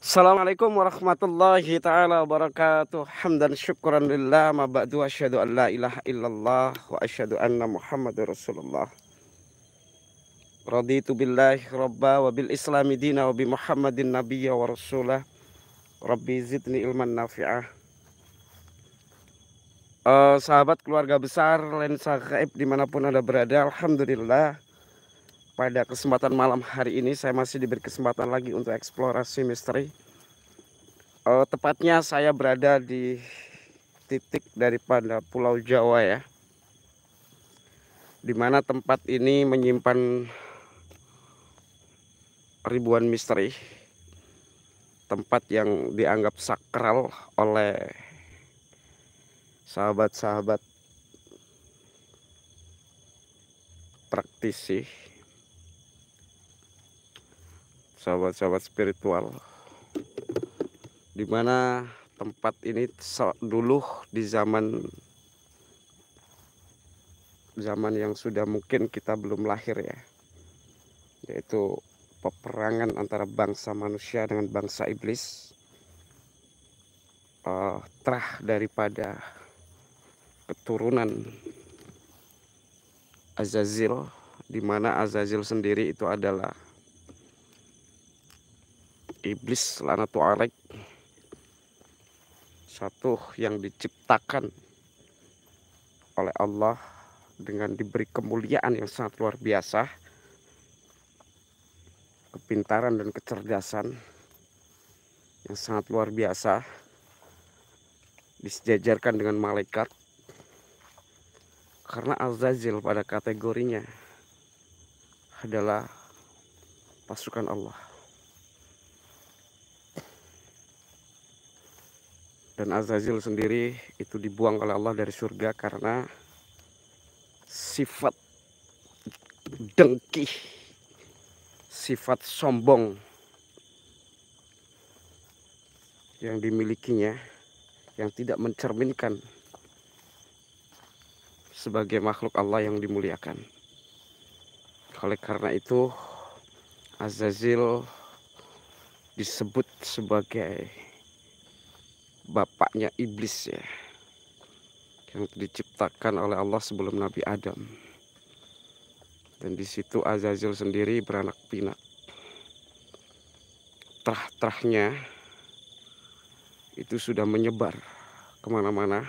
Assalamualaikum warahmatullahi taala wabarakatuh. Hamdan syukran lillah ma ba'du asyhadu an la ilaha illallah wa asyhadu anna Muhammadar Rasulullah. Raditu billahi rabba wa bil islami dina wa bi Muhammadin nabiyya wa rasulah. Rabbi zidni ilman nafi'ah. uh, sahabat keluarga besar lensa gaib dimanapun anda berada Alhamdulillah pada kesempatan malam hari ini saya masih diberi kesempatan lagi untuk eksplorasi misteri uh, tepatnya saya berada di titik daripada pulau Jawa ya dimana tempat ini menyimpan ribuan misteri tempat yang dianggap sakral oleh sahabat-sahabat praktisi sahabat-sahabat spiritual di mana tempat ini dulu di zaman zaman yang sudah mungkin kita belum lahir ya yaitu peperangan antara bangsa manusia dengan bangsa iblis uh, terah daripada keturunan Azazil di mana Azazil sendiri itu adalah iblis lanatu arek satu yang diciptakan oleh Allah dengan diberi kemuliaan yang sangat luar biasa kepintaran dan kecerdasan yang sangat luar biasa disejajarkan dengan malaikat karena Azazil pada kategorinya adalah pasukan Allah. Dan Azazil sendiri itu dibuang oleh Allah dari surga karena sifat dengki, sifat sombong yang dimilikinya yang tidak mencerminkan sebagai makhluk Allah yang dimuliakan. Oleh karena itu, Azazil disebut sebagai bapaknya iblis ya. Yang diciptakan oleh Allah sebelum Nabi Adam. Dan di situ Azazil sendiri beranak pinak. Terah-terahnya itu sudah menyebar kemana-mana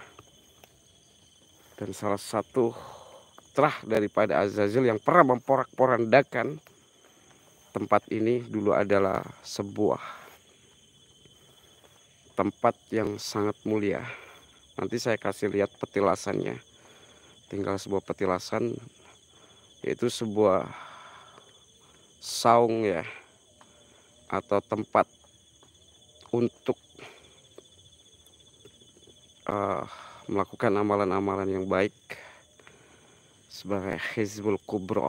dan salah satu terah daripada Azazil yang pernah memporak-porandakan tempat ini dulu adalah sebuah tempat yang sangat mulia. Nanti saya kasih lihat petilasannya. Tinggal sebuah petilasan yaitu sebuah saung ya atau tempat untuk uh, melakukan amalan-amalan yang baik sebagai Hizbul Kubro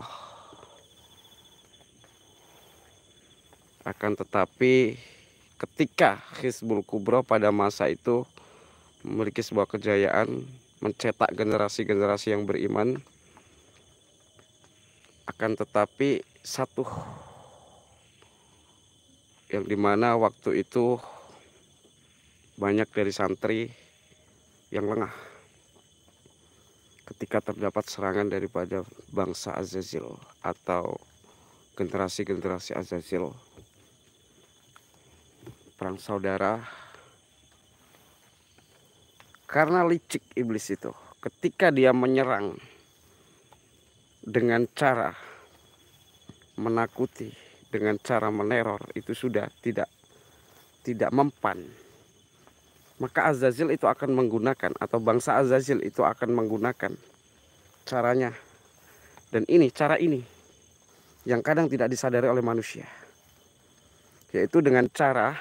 akan tetapi ketika Hizbul Kubro pada masa itu memiliki sebuah kejayaan mencetak generasi-generasi yang beriman akan tetapi satu yang dimana waktu itu banyak dari santri yang lengah ketika terdapat serangan daripada bangsa Azazil atau generasi-generasi Azazil perang saudara karena licik iblis itu ketika dia menyerang dengan cara menakuti dengan cara meneror itu sudah tidak tidak mempan maka Azazil itu akan menggunakan atau bangsa Azazil itu akan menggunakan caranya. Dan ini cara ini yang kadang tidak disadari oleh manusia. Yaitu dengan cara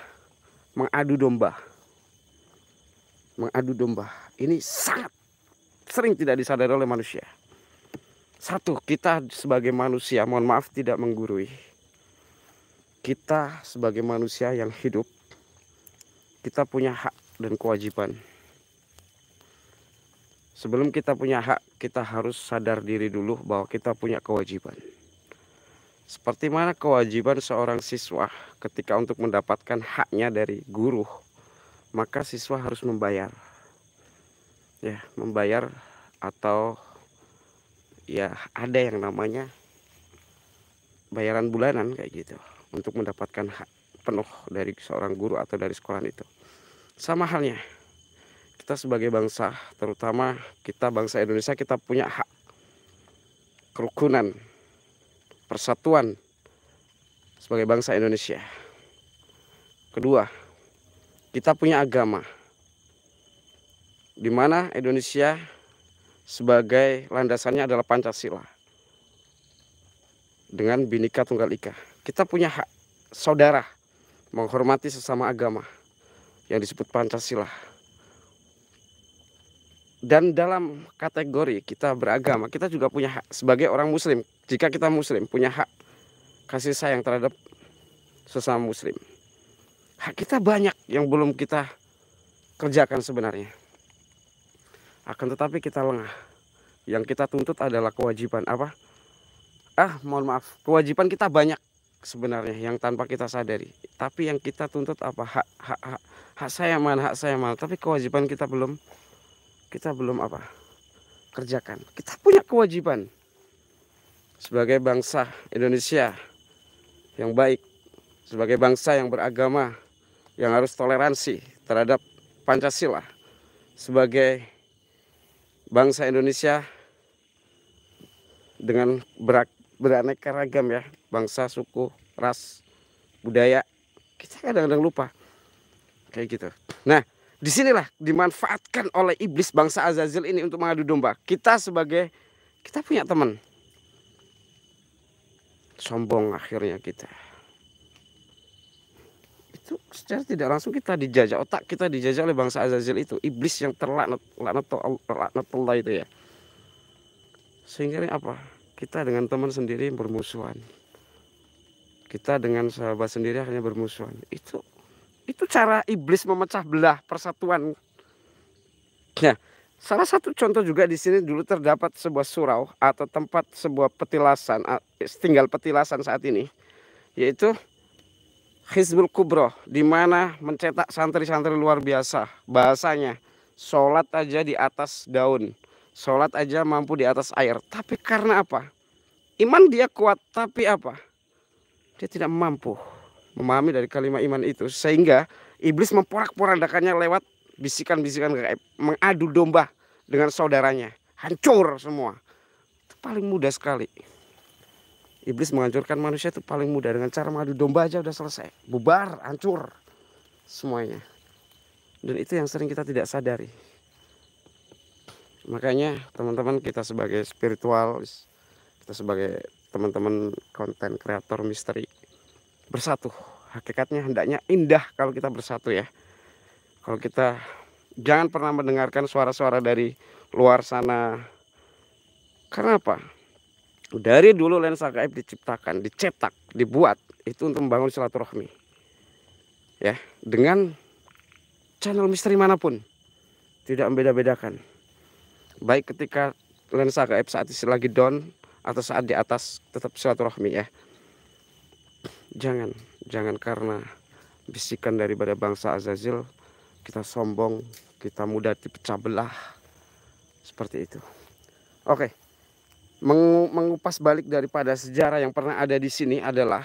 mengadu domba. Mengadu domba. Ini sangat sering tidak disadari oleh manusia. Satu, kita sebagai manusia, mohon maaf tidak menggurui. Kita sebagai manusia yang hidup, kita punya hak dan kewajiban. Sebelum kita punya hak, kita harus sadar diri dulu bahwa kita punya kewajiban. Seperti mana kewajiban seorang siswa ketika untuk mendapatkan haknya dari guru, maka siswa harus membayar. Ya, membayar atau ya ada yang namanya bayaran bulanan kayak gitu untuk mendapatkan hak penuh dari seorang guru atau dari sekolah itu. Sama halnya, kita sebagai bangsa, terutama kita bangsa Indonesia, kita punya hak kerukunan, persatuan sebagai bangsa Indonesia. Kedua, kita punya agama. Di mana Indonesia sebagai landasannya adalah Pancasila. Dengan Bhinneka Tunggal Ika. Kita punya hak saudara menghormati sesama agama yang disebut Pancasila. Dan dalam kategori kita beragama, kita juga punya hak sebagai orang muslim. Jika kita muslim, punya hak kasih sayang terhadap sesama muslim. Hak kita banyak yang belum kita kerjakan sebenarnya. Akan tetapi kita lengah. Yang kita tuntut adalah kewajiban apa? Ah, mohon maaf. Kewajiban kita banyak sebenarnya yang tanpa kita sadari. Tapi yang kita tuntut apa? Hak, hak, hak saya mana hak saya mana tapi kewajiban kita belum kita belum apa kerjakan kita punya kewajiban sebagai bangsa Indonesia yang baik sebagai bangsa yang beragama yang harus toleransi terhadap Pancasila sebagai bangsa Indonesia dengan berak, beraneka ragam ya bangsa suku ras budaya kita kadang-kadang lupa Kayak gitu. Nah, disinilah dimanfaatkan oleh iblis bangsa Azazil ini untuk mengadu domba. Kita sebagai kita punya teman. Sombong akhirnya kita. Itu secara tidak langsung kita dijajah otak kita dijajah oleh bangsa Azazil itu, iblis yang terlaknat Allah itu ya. Sehingga ini apa? Kita dengan teman sendiri bermusuhan. Kita dengan sahabat sendiri hanya bermusuhan. Itu itu cara iblis memecah belah persatuan. Nah, salah satu contoh juga di sini dulu terdapat sebuah surau atau tempat sebuah petilasan, tinggal petilasan saat ini, yaitu Hizbul Kubro, di mana mencetak santri-santri luar biasa. Bahasanya, sholat aja di atas daun, sholat aja mampu di atas air. Tapi karena apa? Iman dia kuat, tapi apa? Dia tidak mampu memahami dari kalimat iman itu sehingga iblis memporak-porandakannya lewat bisikan-bisikan gaib mengadu domba dengan saudaranya hancur semua itu paling mudah sekali iblis menghancurkan manusia itu paling mudah dengan cara mengadu domba aja udah selesai bubar hancur semuanya dan itu yang sering kita tidak sadari makanya teman-teman kita sebagai spiritual kita sebagai teman-teman konten kreator misteri bersatu. Hakikatnya hendaknya indah kalau kita bersatu ya. Kalau kita jangan pernah mendengarkan suara-suara dari luar sana. Karena apa? Dari dulu lensa gaib diciptakan, dicetak, dibuat itu untuk membangun silaturahmi. Ya, dengan channel misteri manapun tidak membeda-bedakan. Baik ketika lensa gaib saat isi lagi down atau saat di atas tetap silaturahmi ya jangan jangan karena bisikan daripada bangsa Azazil kita sombong kita mudah dipecah belah seperti itu oke mengupas balik daripada sejarah yang pernah ada di sini adalah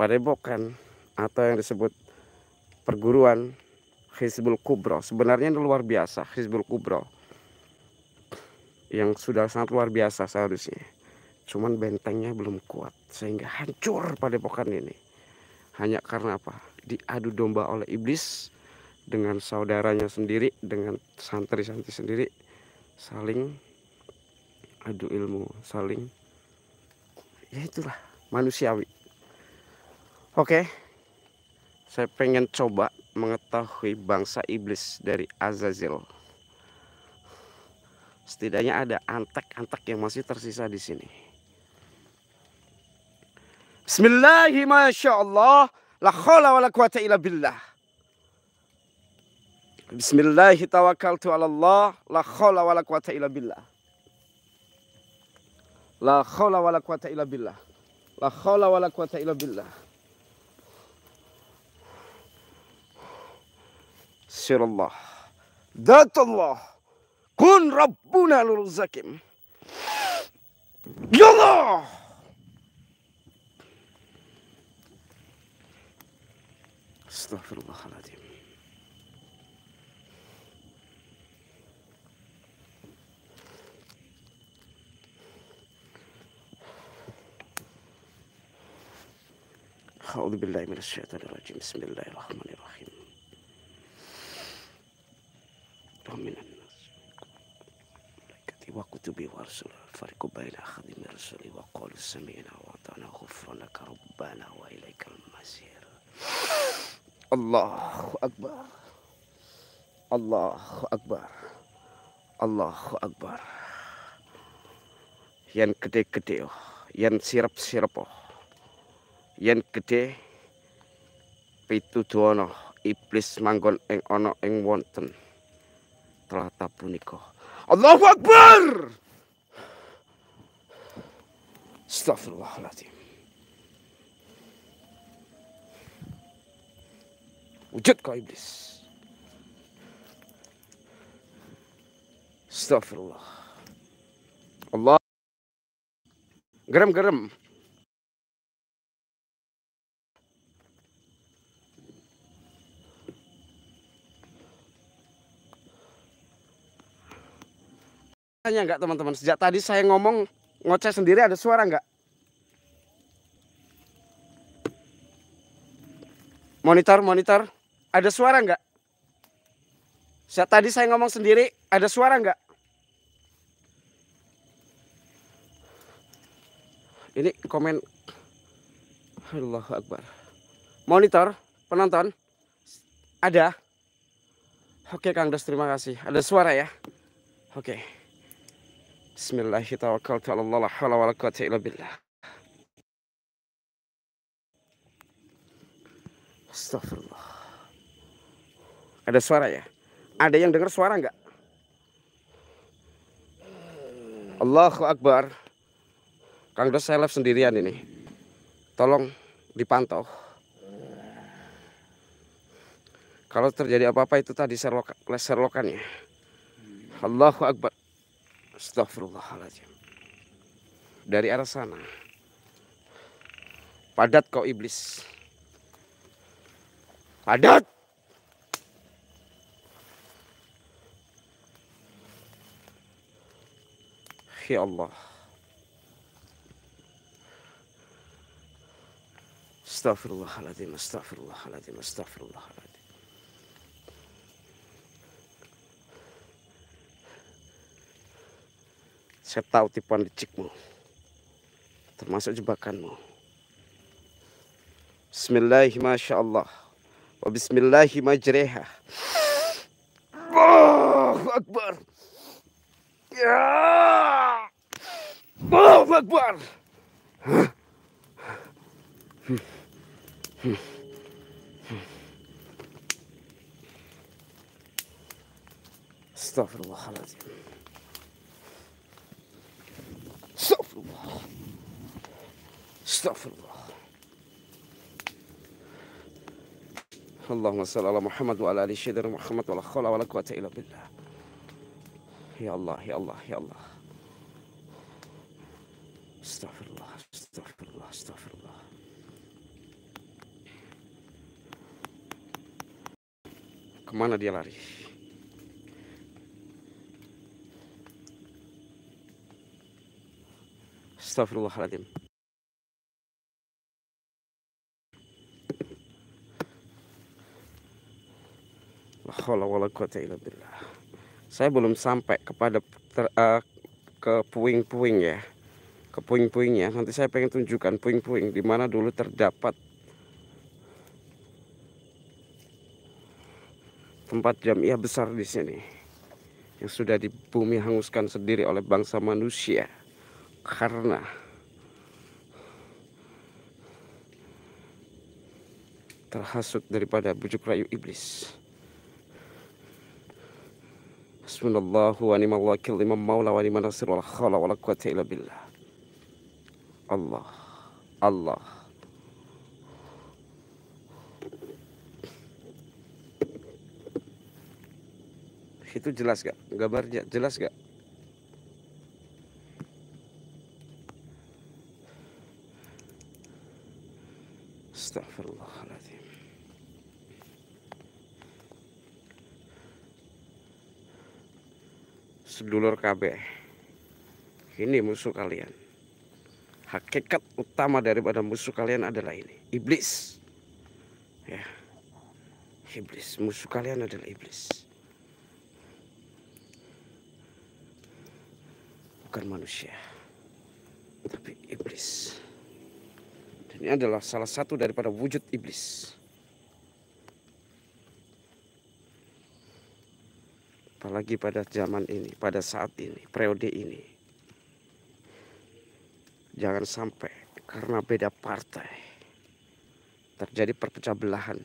padepokan atau yang disebut perguruan Hizbul Kubro sebenarnya ini luar biasa Hizbul Kubro yang sudah sangat luar biasa seharusnya Cuman bentengnya belum kuat sehingga hancur pada padepokan ini. Hanya karena apa? Diadu domba oleh iblis dengan saudaranya sendiri, dengan santri-santri sendiri saling adu ilmu, saling ya itulah manusiawi. Oke. Saya pengen coba mengetahui bangsa iblis dari Azazil. Setidaknya ada antek-antek yang masih tersisa di sini. بسم الله ما شاء الله لا حول ولا قوة إلا بالله بسم الله توكلت على الله لا حول ولا قوة إلا بالله لا حول ولا قوة إلا بالله لا حول ولا قوة إلا بالله سير الله ذات الله كن ربنا لرزقهم يا الله استغفر الله العظيم أعوذ بالله من الشيطان الرجيم بسم الله الرحمن الرحيم ومن الناس ملائكتي وكتبي ورسله الفرق بين أخذ من رسله وقول سمعنا وأطعنا غفرانك ربنا وإليك المسير Allahu Akbar. Allahu Akbar. Allahu Akbar. Yang gede-gede, oh. yang sirap-sirap. Oh. Yang gede pitu duwana iblis manggon ing ana ing wonten telata punika. Allahu Akbar. Astaghfirullahaladzim. Wujud kau iblis. Astagfirullah. Allah. Geram-geram. Tanya enggak teman-teman? Sejak tadi saya ngomong ngoceh sendiri ada suara enggak? Monitor, monitor. Ada suara nggak? Saya, tadi saya ngomong sendiri, ada suara nggak? Ini komen. Allah Akbar. Monitor, penonton. Ada. Oke Kang Des, terima kasih. Ada suara ya. Oke. Bismillahirrahmanirrahim. Astagfirullah. Ada suara ya? Ada yang dengar suara nggak? Allahu Akbar. Kang Dos saya live sendirian ini. Tolong dipantau. Kalau terjadi apa-apa itu tadi serlokan, ya. Allahu Akbar. Astagfirullahaladzim. Dari arah sana. Padat kau iblis. Padat. Ya Allah. Astaghfirullahaladzim, astaghfirullahaladzim, astaghfirullahaladzim. Saya tahu tipuan licikmu. Termasuk jebakanmu. Bismillahirrahmanirrahim. Masya Wa bismillahi majreha. Allahu Akbar. Ya. الله أكبر استغفر الله العظيم استغفر الله استغفر الله اللهم صل على محمد وعلى ال سيدنا محمد ولا حول ولا قوه الا بالله يا الله يا الله يا الله Astagfirullah, astagfirullah, astagfirullah. Kemana dia lari? Astagfirullahaladzim. Saya belum sampai kepada ter, uh, ke puing-puing ya ke puing-puingnya nanti saya pengen tunjukkan puing-puing di mana dulu terdapat tempat jamiah besar di sini yang sudah di bumi hanguskan sendiri oleh bangsa manusia karena terhasut daripada bujuk rayu iblis Bismillahirrahmanirrahim. Wa ni'mal wakil, maula, wa ni'mal nasir, wa la wa la quwwata illa billah. Allah Allah itu jelas gak gambarnya jelas gak Astagfirullahaladzim Sedulur KB Ini musuh kalian hakikat utama daripada musuh kalian adalah ini iblis ya iblis musuh kalian adalah iblis bukan manusia tapi iblis dan ini adalah salah satu daripada wujud iblis apalagi pada zaman ini pada saat ini periode ini Jangan sampai karena beda partai terjadi perpecah belahan.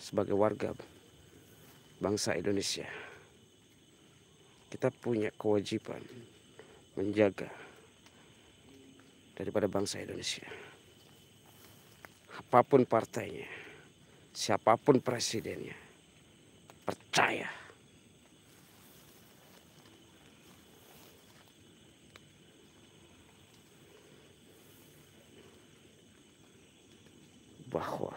Sebagai warga bangsa Indonesia, kita punya kewajiban menjaga daripada bangsa Indonesia. Apapun partainya, siapapun presidennya, percaya bahwa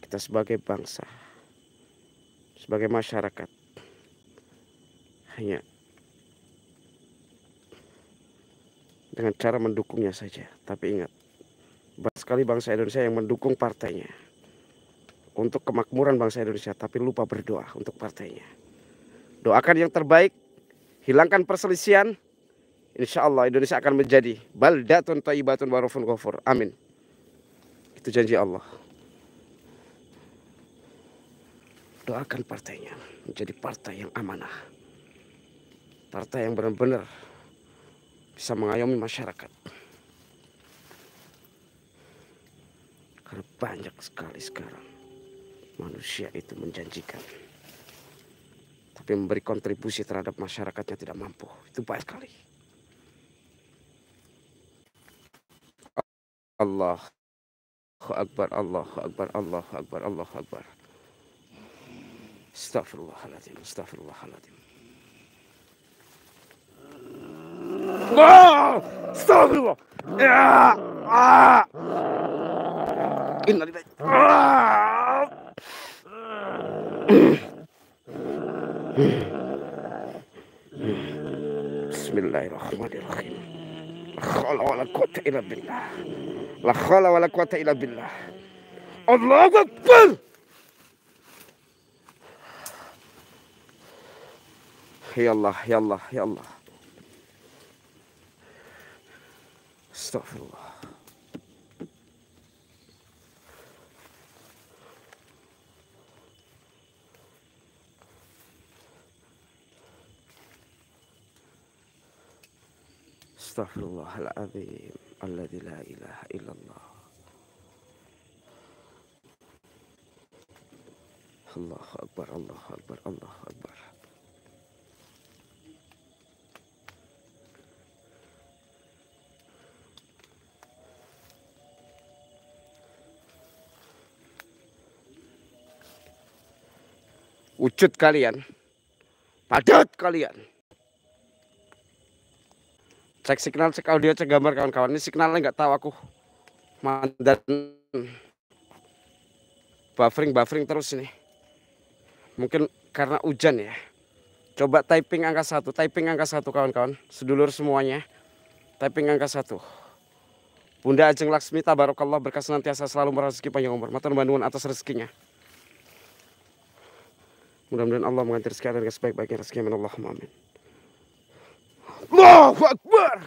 kita sebagai bangsa, sebagai masyarakat, hanya dengan cara mendukungnya saja. Tapi ingat, banyak sekali bangsa Indonesia yang mendukung partainya untuk kemakmuran bangsa Indonesia, tapi lupa berdoa untuk partainya. Doakan yang terbaik, hilangkan perselisihan, insya Allah Indonesia akan menjadi baldatun taibatun warufun ghafur. Amin. Itu janji Allah. Doakan partainya menjadi partai yang amanah. Partai yang benar-benar bisa mengayomi masyarakat. Karena banyak sekali sekarang manusia itu menjanjikan. Tapi memberi kontribusi terhadap masyarakatnya tidak mampu. Itu baik sekali. Allah أكبر الله أكبر الله أكبر الله أكبر استغفر الله العظيم استغفر الله العظيم استغفر الله إن بسم الله الرحمن الرحيم لا حول ولا قوة إلا بالله لا حول ولا قوة إلا بالله الله أكبر يلا يلا يلا استغفر الله استغفر الله العظيم alladzi la ilaha illallah Allah Akbar Allah Akbar Allah Akbar wujud kalian padat kalian cek signal cek audio cek gambar kawan-kawan ini signalnya nggak tahu aku mandan buffering buffering terus ini mungkin karena hujan ya coba typing angka satu typing angka satu kawan-kawan sedulur semuanya typing angka satu Bunda Ajeng Laksmi tabarokallah berkah senantiasa selalu merezeki panjang umur matur bantuan atas rezekinya mudah-mudahan Allah rezeki dan sebaik-baiknya rezeki min Allahumma amin Allahu Akbar.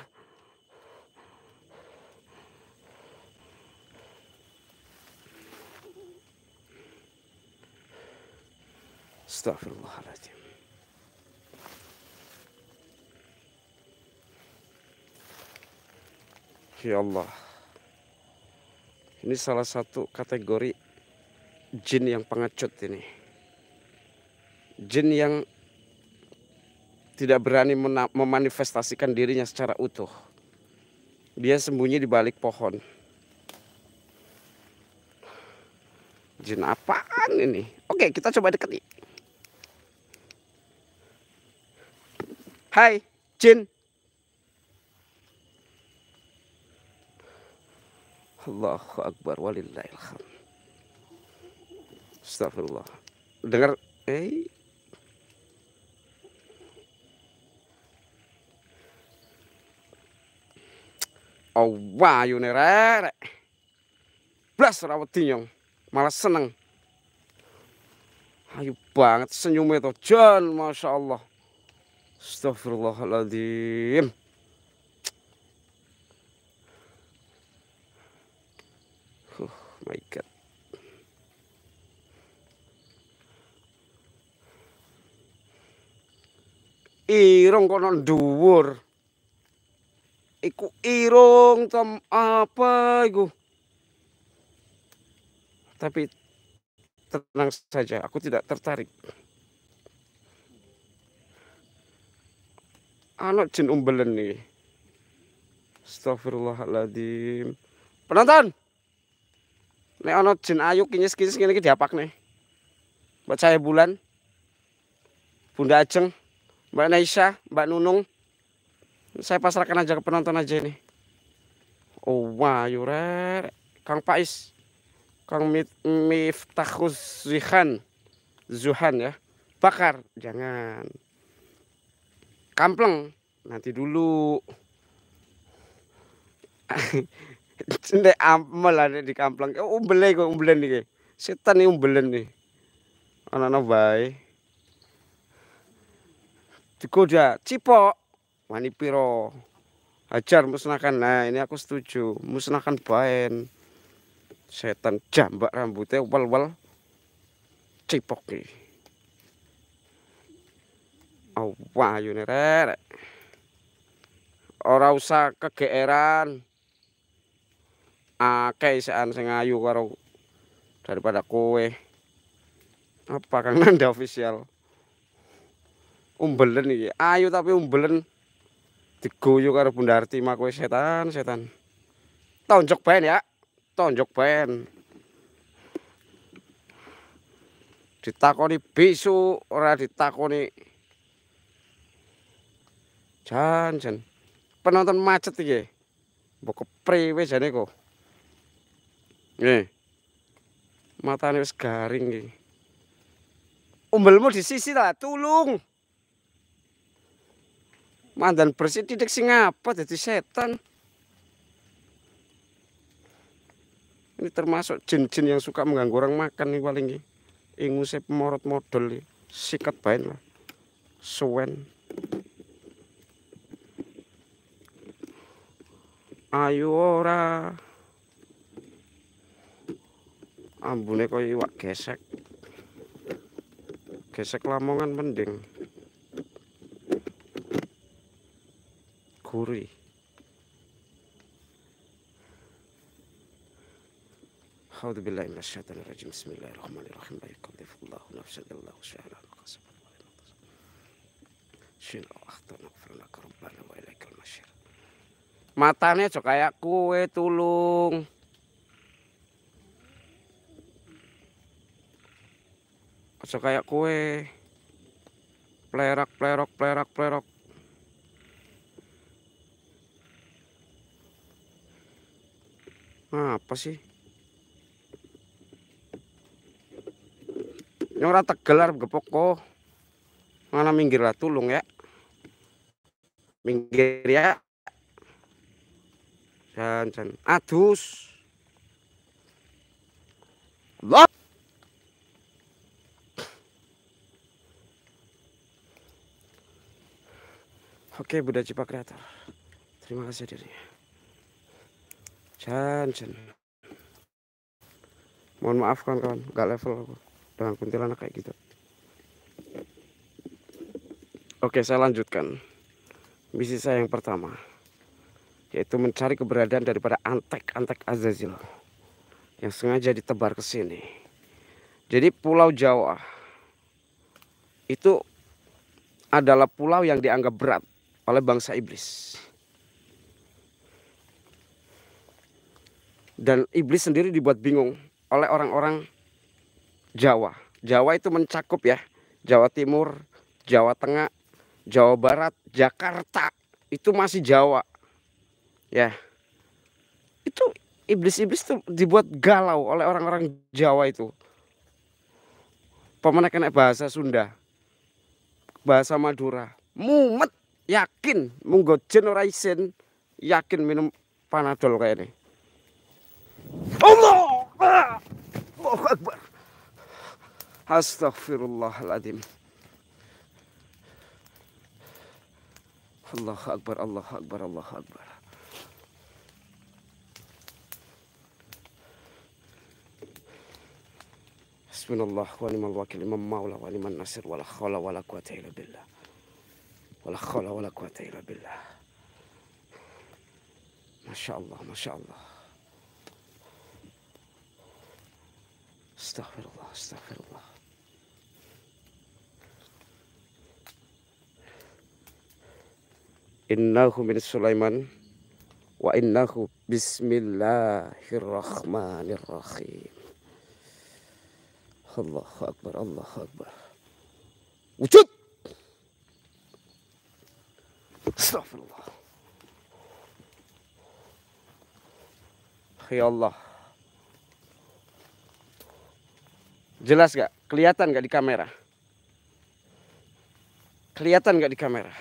Astagfirullahaladzim. Ya Allah. Ini salah satu kategori jin yang pengecut ini. Jin yang tidak berani memanifestasikan dirinya secara utuh. Dia sembunyi di balik pohon. Jin apaan ini? Oke, kita coba deket. Hai, Jin. Allahu Akbar walillahilham. Astagfirullah. Dengar, eh wayune rerek. Blas ora wedi malah seneng. Ayu banget senyumnya itu, Jan, Masya Allah. Astagfirullahaladzim. Oh my God. Irung kono duur iku irung tam apa iku tapi tenang saja aku tidak tertarik anak jin umbelen nih Astagfirullahaladzim penonton nek ana jin ayu kinyis kinyis ngene iki diapakne Mbak Cahaya Bulan Bunda Ajeng Mbak Naisa, Mbak Nunung saya pasrahkan aja ke penonton aja ini oh wah yurer, Kang Pais Kang Miftahus Zihan Zuhan ya bakar jangan kampleng nanti dulu Cendek amal ada di kamplang. Oh, eh, umbelen kok umbelen nih, Setan nih umbelen nih. Anak-anak baik. Digoda, cipok. Manipiro hajar musnahkan nah ini aku setuju musnahkan bain setan jambak rambutnya wal wal cipoki awah yune rek ora usah kegeeran akeh sean sing ayu karo daripada kowe apa kang nanda official umbelen iki ayu tapi umbelen diguyu karo Bundarti mah kowe setan, setan. Tonjok ben ya. Tonjok ben. Ditakoni bisu ora ditakoni. Jan jan. Penonton macet iki. Mbok kepri wis jane kok. Nih. Matane wis garing iki. Umbelmu di sisi lah, tulung. mandan bersih tidak sing apa jadi setan ini termasuk jin-jin yang suka mengganggu orang makan nih paling ingu saya pemorot model sikat bain lah suwen ayo ora ambune kaya iwak gesek gesek lamongan mending gurih أعوذ بالله من الشيطان الرجيم بسم الله الرحمن الرحيم لا يكلف الله نفسا Matanya cok kayak kue tulung. Cok kayak kue. Plerak plerok plerak plerok apa sih yang rata gelar gepok mana minggir lah tulung ya minggir ya dan dan adus Allah Oke, budak Cipa Kreator. Terima kasih dirinya. Jan, jan. Mohon maaf kawan-kawan, gak level aku dengan kuntilanak kayak gitu. Oke, saya lanjutkan. Misi saya yang pertama yaitu mencari keberadaan daripada antek-antek Azazil yang sengaja ditebar ke sini. Jadi Pulau Jawa itu adalah pulau yang dianggap berat oleh bangsa iblis. Dan iblis sendiri dibuat bingung oleh orang-orang Jawa. Jawa itu mencakup ya. Jawa Timur, Jawa Tengah, Jawa Barat, Jakarta. Itu masih Jawa. Ya. Itu iblis-iblis itu dibuat galau oleh orang-orang Jawa itu. Pemenang kena bahasa Sunda. Bahasa Madura. Mumet yakin munggo jen yakin minum panadol kayak ini الله الله أكبر أستغفر الله العظيم الله أكبر الله أكبر الله أكبر بسم الله ونعم الوكيل من مولى ونعم النصير ولا حول ولا قوة إلا بالله ولا حول ولا قوة إلا بالله ما شاء الله ما شاء الله استغفر الله استغفر الله إنه من سليمان وإنه بسم الله الرحمن الرحيم الله أكبر الله أكبر وجود استغفر الله يا الله Jelas gak? Kelihatan gak di kamera? Kelihatan gak di kamera?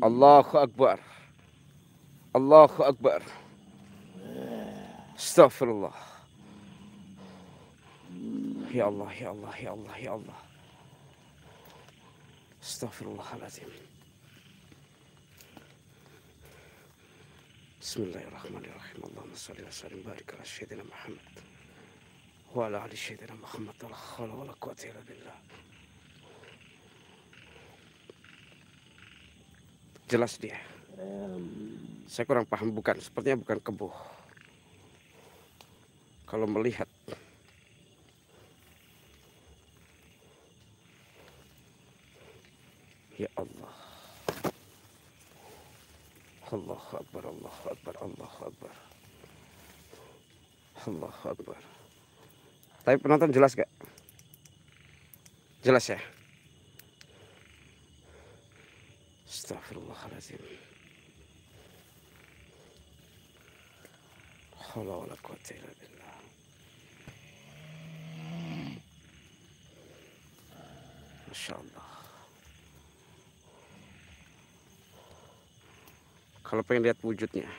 Allahu Akbar. Allahu Akbar. Astagfirullah. Ya Allah, ya Allah, ya Allah, ya Allah. Astagfirullahaladzim. Bismillahirrahmanirrahim. Allahumma salli wa sallim barik ala sayyidina Muhammad wa ala ali sayyidina Muhammad wa khala wa la billah. Jelas dia. Saya kurang paham bukan, sepertinya bukan kebo. Kalau melihat Ya Allah. الله أكبر الله أكبر الله أكبر Allah Akbar Tapi penonton jelas gak? Jelas ya? Astagfirullahaladzim Halawalah kuatnya billah Masya Allah kalau pengen lihat wujudnya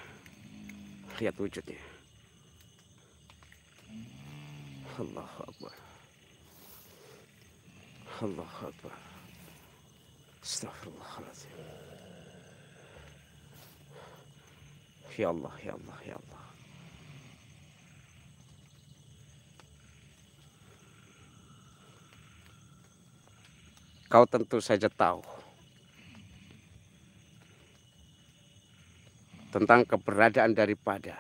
lihat wujudnya Allah Akbar Allah Akbar Astagfirullahaladzim Ya Allah, Ya Allah, Ya Allah Kau tentu saja tahu tentang keberadaan daripada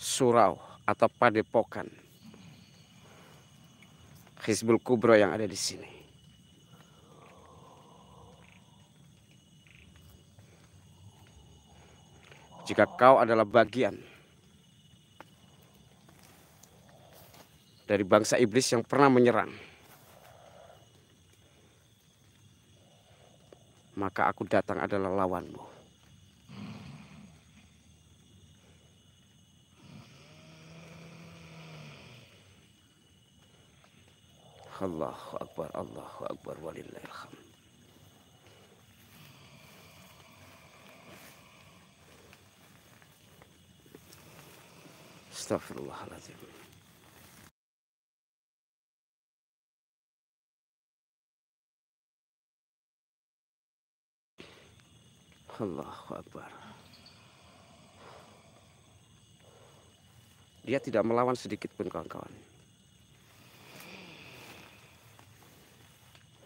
surau atau padepokan Hizbul Kubro yang ada di sini. Jika kau adalah bagian dari bangsa iblis yang pernah menyerang maka aku datang adalah lawanmu. Allahu Akbar, Allahu Akbar, walillahilham. Allahu Akbar. Dia tidak melawan sedikit pun kawan-kawan.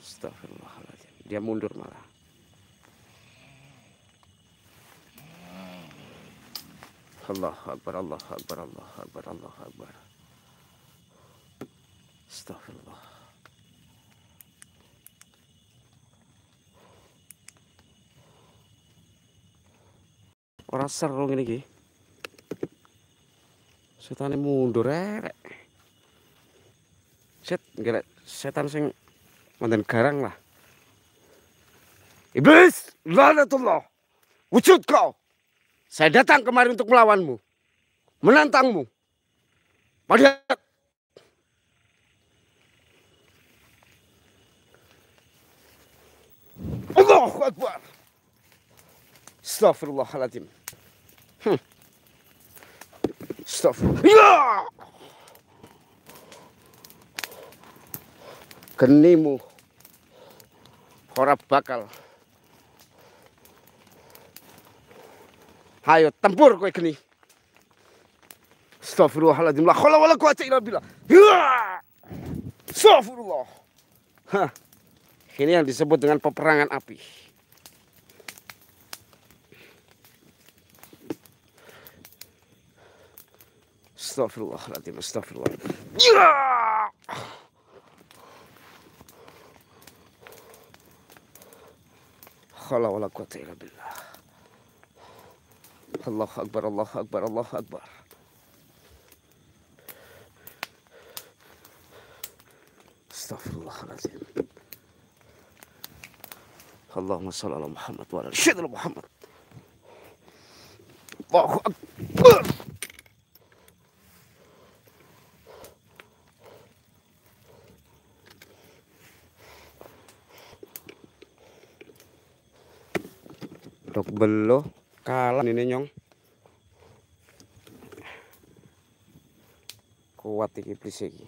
Astagfirullahaladzim. Dia mundur malah. Allah Akbar, Allah Akbar, Allah Akbar, Allah Akbar. Astagfirullah. orang seru Ki setan ini mundur erek. Eh, Set gara setan sing mantan garang lah. Iblis, loh. Wujud kau. Saya datang kemarin untuk melawanmu. Menantangmu. padahal Allah Akbar. Astagfirullahaladzim. Hmm. Astagfirullah. Genimu Korab bakal. Ayo tempur kau geni. Astagfirullahaladzim. La khala wala quwata ila billah. Astagfirullah. Ya! Hah. Ini yang disebut dengan peperangan api. استغفر الله العظيم استغفر الله خلا ولا قوة إلا بالله الله أكبر الله أكبر الله أكبر استغفر الله العظيم اللهم صل على محمد وعلى سيدنا محمد الله أكبر Dok belo kalah ini nyong. Kuat iki iblis iki.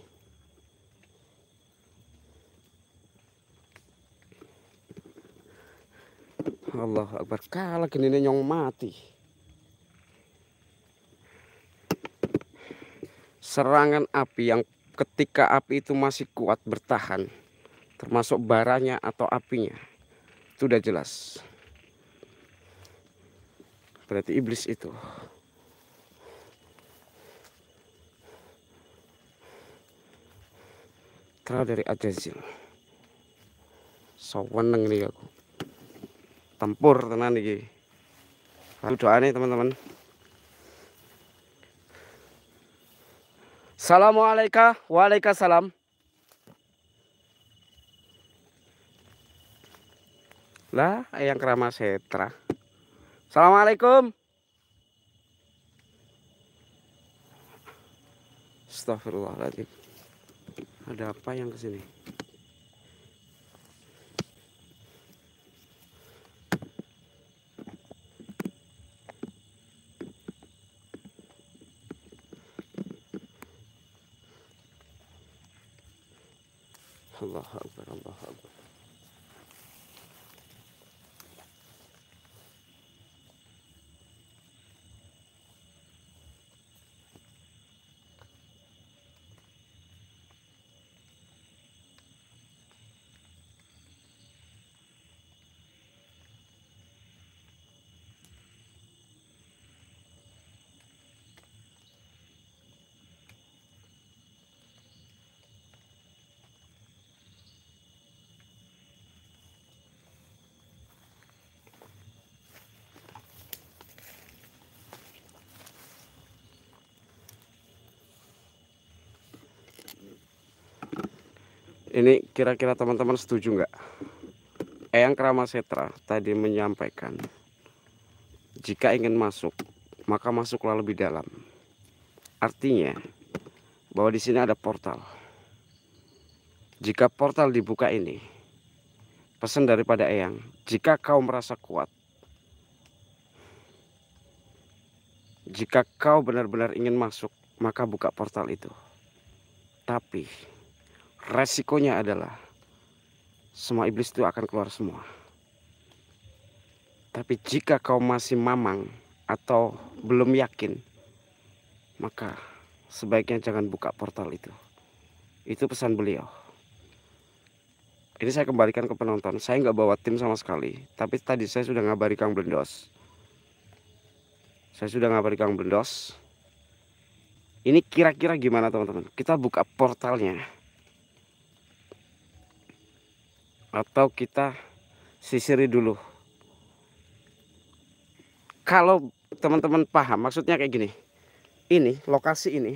Allah Akbar kalah gini nyong mati. Serangan api yang ketika api itu masih kuat bertahan termasuk baranya atau apinya. Itu jelas berarti iblis itu terah dari Ajazil so weneng nih aku tempur tenan iki aku doa nih teman-teman Assalamualaikum Waalaikumsalam lah yang keramas setra Assalamualaikum. Astagfirullahaladzim. Ada apa yang kesini? Allah Akbar, Allah. Ini kira-kira teman-teman setuju nggak? Eyang Setra tadi menyampaikan, jika ingin masuk, maka masuklah lebih dalam. Artinya, bahwa di sini ada portal. Jika portal dibuka ini, pesan daripada Eyang, jika kau merasa kuat, jika kau benar-benar ingin masuk, maka buka portal itu. Tapi resikonya adalah semua iblis itu akan keluar semua. Tapi jika kau masih mamang atau belum yakin, maka sebaiknya jangan buka portal itu. Itu pesan beliau. Ini saya kembalikan ke penonton. Saya nggak bawa tim sama sekali. Tapi tadi saya sudah ngabari Kang Blendos. Saya sudah ngabari Kang Blendos. Ini kira-kira gimana teman-teman? Kita buka portalnya atau kita sisiri dulu. Kalau teman-teman paham maksudnya kayak gini. Ini lokasi ini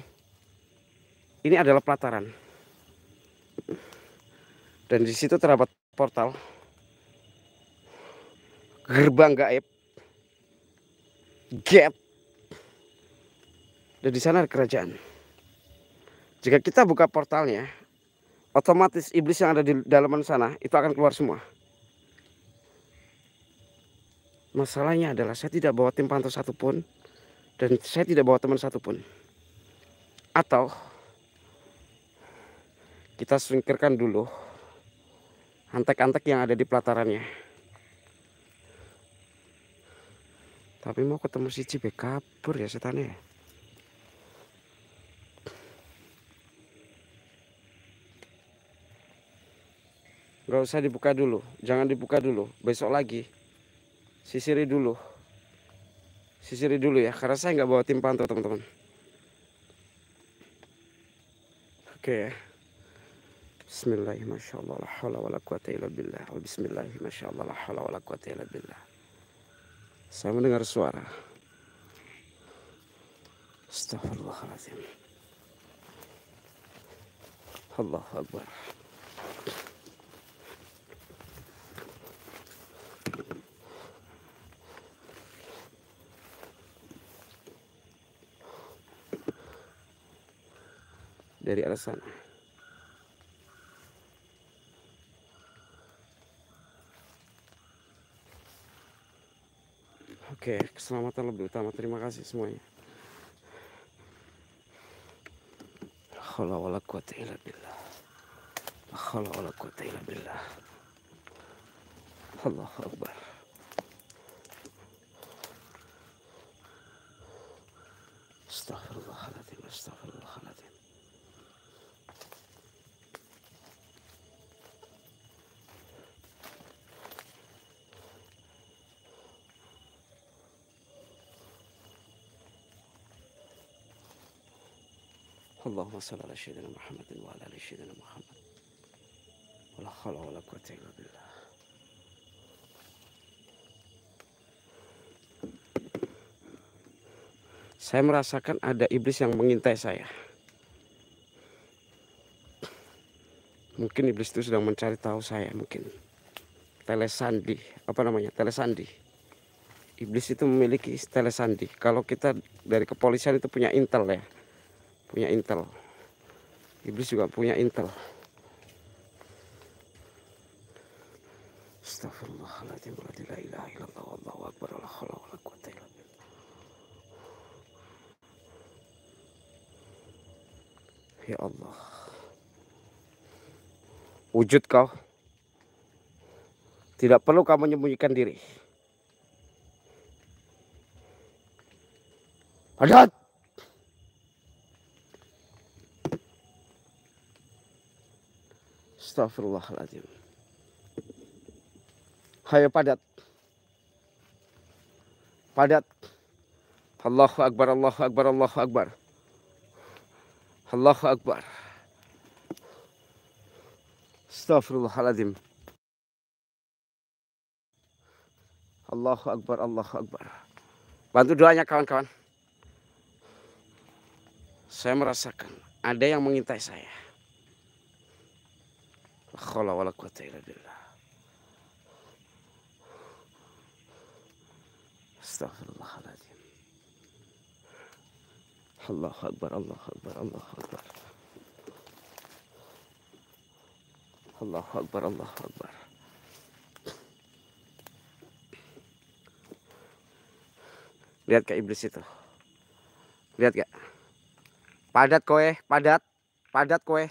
ini adalah pelataran. Dan di situ terdapat portal gerbang gaib gap dan di sana ada kerajaan. Jika kita buka portalnya, otomatis iblis yang ada di dalaman sana itu akan keluar semua. Masalahnya adalah saya tidak bawa tim pantau satupun dan saya tidak bawa teman satupun. Atau kita singkirkan dulu antek-antek yang ada di pelatarannya. Tapi mau ketemu si Cibe kabur ya setannya Gak usah dibuka dulu, jangan dibuka dulu. Besok lagi, sisiri dulu. Sisiri dulu ya, karena saya nggak bawa tim pantau teman-teman. Oke ya. Bismillahirrahmanirrahim. Allah. Bismillahirrahmanirrahim. Allah. Saya mendengar suara. Astagfirullahaladzim. Allah Akbar. dari arah sana. Oke, keselamatan lebih utama. Terima kasih semuanya. Allah Allah quwata illa billah. Khala wala quwata illa billah. Allahu Akbar. على سيدنا saya merasakan ada iblis yang mengintai saya. Mungkin iblis itu sedang mencari tahu saya, mungkin. Telesandi, apa namanya? Telesandi. Iblis itu memiliki telesandi. Kalau kita dari kepolisian itu punya intel ya. Punya intel iblis juga punya intel Astagfirullahaladzim la ilaha illallah wallahu akbar la haula wala quwata illa billah Ya Allah Wujud kau Tidak perlu kau menyembunyikan diri Adat Astagfirullahaladzim. Hayo padat. Padat. Allahu Akbar, Allahu Akbar, Allahu Akbar. Allahu Akbar. Astagfirullahaladzim. Allahu Akbar, Allahu Akbar. Bantu doanya kawan-kawan. Saya merasakan ada yang mengintai saya khola wala quwata illa billah Astagfirullahaladzim Allah Akbar, Allah Akbar, Allah Akbar Allah Akbar, Allah Akbar Lihat ke iblis itu Lihat gak? Padat kowe, padat Padat kowe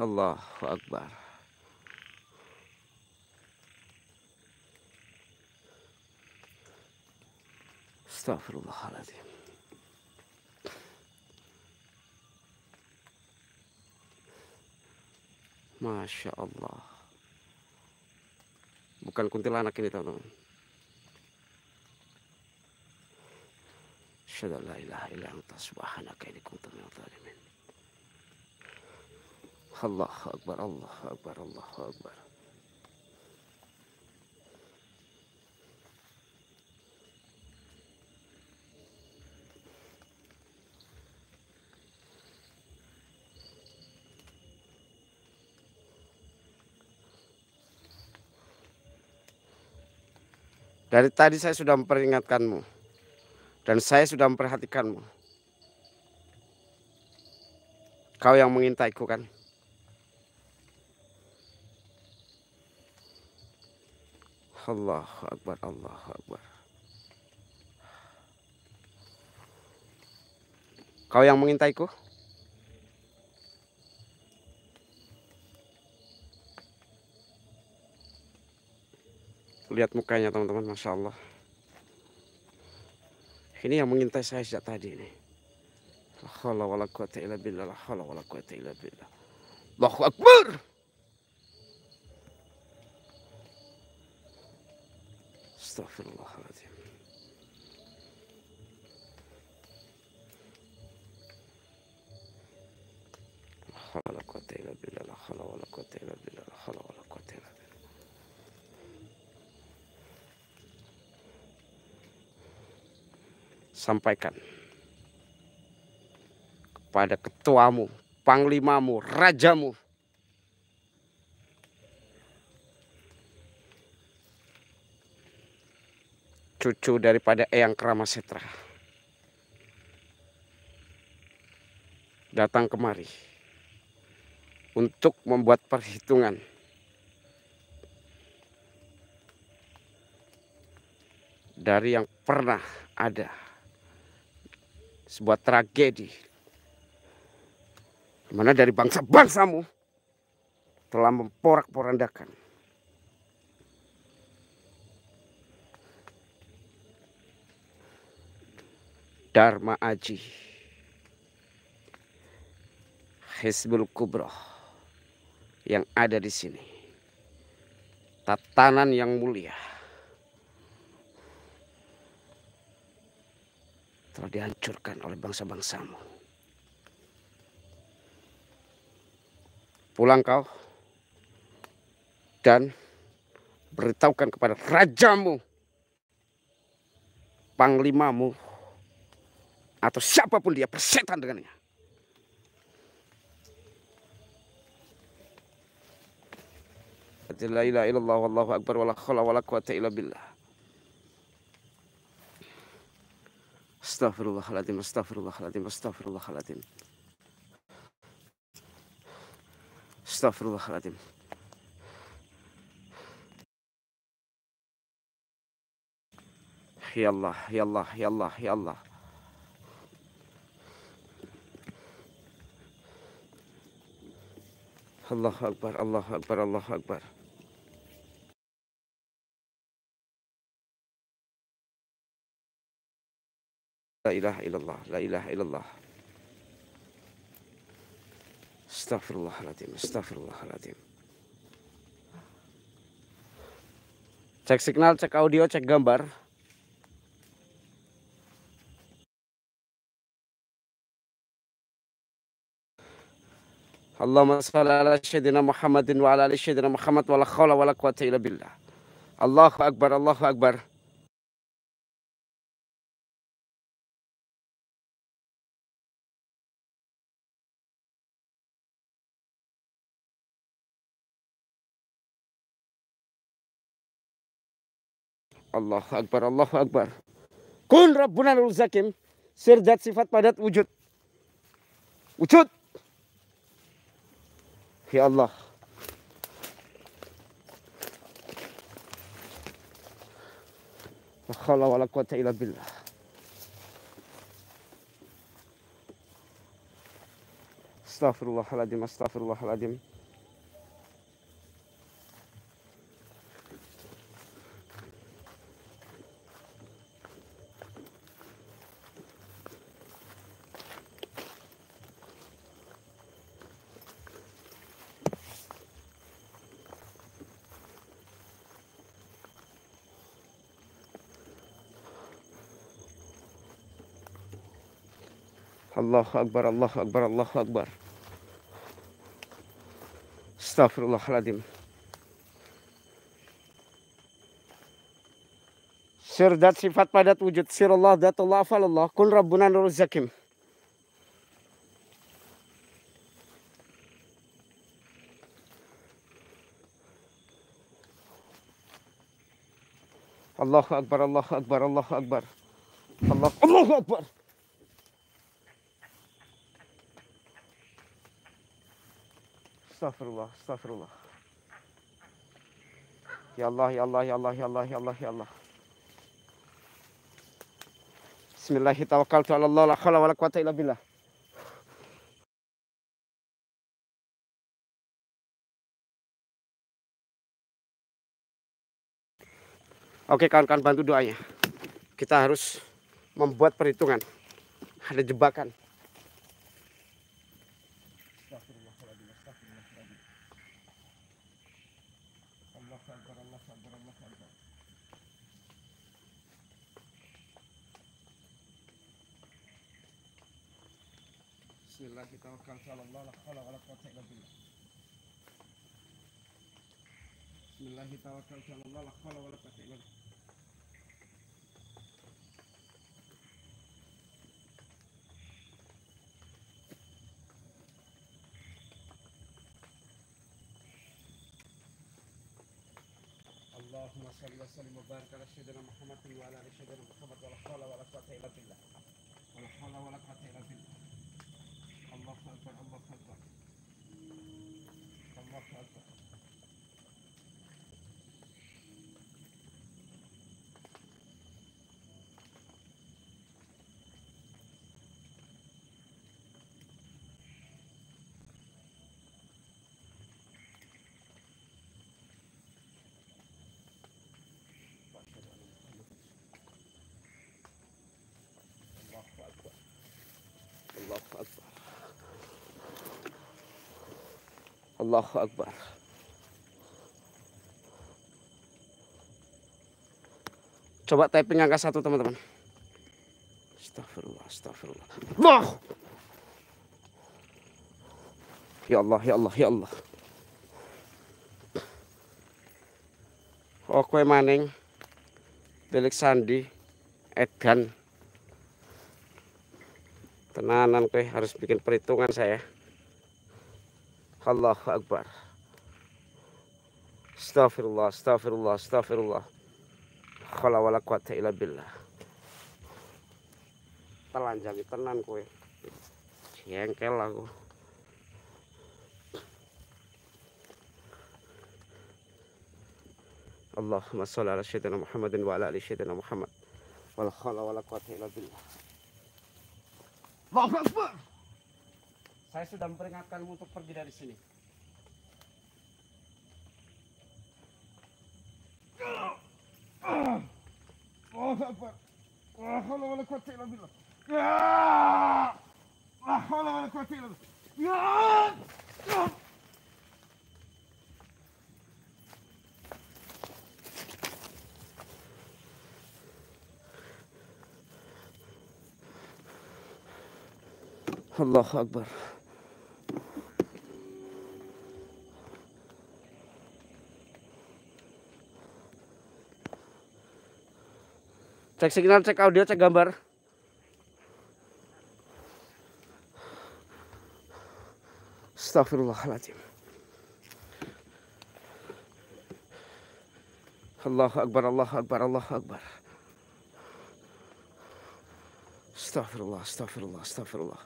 الله أكبر استغفر الله العظيم Masya Allah Bukan kuntilanak ini teman-teman Asyadu la ilaha illa anta subhanaka ini kuntilanak yang Allah Akbar, Allah Akbar, Allah Akbar. Dari tadi saya sudah memperingatkanmu dan saya sudah memperhatikanmu. Kau yang mengintaiku kan? Allahu Akbar, Allahu Akbar. Kau yang mengintaiku? Lihat mukanya teman-teman, Masya Allah. Ini yang mengintai saya sejak tadi ini. La hawla wa la quwata illa billah, la hawla wa la quwata illa billah. Allahu Akbar. Astagfirullahaladzim. sampaikan kepada ketuamu, panglimamu, rajamu cucu daripada Eyang Kramasetra datang kemari untuk membuat perhitungan dari yang pernah ada sebuah tragedi mana dari bangsa-bangsamu telah memporak-porandakan Dharma Aji Hizbul Kubro yang ada di sini tatanan yang mulia telah dihancurkan oleh bangsa-bangsamu pulang kau dan beritahukan kepada rajamu panglimamu atau siapapun dia persetan dengannya. La ilaha illallah wallahu akbar wala khawla wala quwata illa billah. Astagfirullahaladzim, astagfirullahaladzim, astagfirullahaladzim. Astagfirullahaladzim. Ya Allah, ya Allah, ya Allah, ya Allah. Allah Akbar, Allah Akbar, Allah Akbar. La ilaha illallah, la ilaha illallah. Astaghfirullahaladzim, astaghfirullahaladzim. Cek signal, cek audio, cek gambar. اللهم صل على سيدنا محمد وعلى ال سيدنا محمد ولا حول ولا قوه الا بالله الله اكبر الله اكبر الله أكبر الله أكبر كن ربنا الرزاق سر ذات صفات padat وجود wujud في الله لا ولا قوة إلا بالله استغفر الله العظيم استغفر الله العظيم الله أكبر الله أكبر الله أكبر استغفر الله العظيم سر ذات صفات ذات وجود sir الله ذات الله afal الله kul ربنا nurul الله أكبر الله أكبر الله أكبر الله الله أكبر Astagfirullah, astagfirullah. Ya Allah, ya Allah, ya Allah, ya Allah, ya Allah, ya Allah. Bismillahirrahmanirrahim. Oke, kawan-kawan bantu doanya. Kita harus membuat perhitungan. Ada jebakan. بالله توكلت على الله لا حول ولا قوة إلا بالله بسم الله توكلت على الله لا حول ولا قوة إلا بالله اللهم صل وسلم وبارك على سيدنا محمد وعلى ال سيدنا محمد ولا حول ولا قوه الا بالله ولا حول ولا قوه الا بالله Allahu Ekber, Allahu Ekber. Allahu Ekber. Allahu Akbar. Coba typing angka satu teman-teman. Astagfirullah, astagfirullah. Allah. Ya Allah, ya Allah, ya Allah. Oke maning. Bilik sandi. Edgan. Tenanan kue harus bikin perhitungan saya. الله أكبر استغفر الله استغفر الله استغفر الله خلا ولا قوة إلا بالله telan jami tenan kowe jengkel aku اللهم صل على سيدنا محمد وعلى ال سيدنا محمد ولا خلا ولا قوه الا بالله الله اكبر Saya sudah memperingatkanmu untuk pergi dari sini. Allah Akbar. Allah Akbar. cek signal cek audio cek gambar Astagfirullahaladzim Allah Akbar, Allah Akbar, Allah Akbar Astagfirullah, astagfirullah, astagfirullah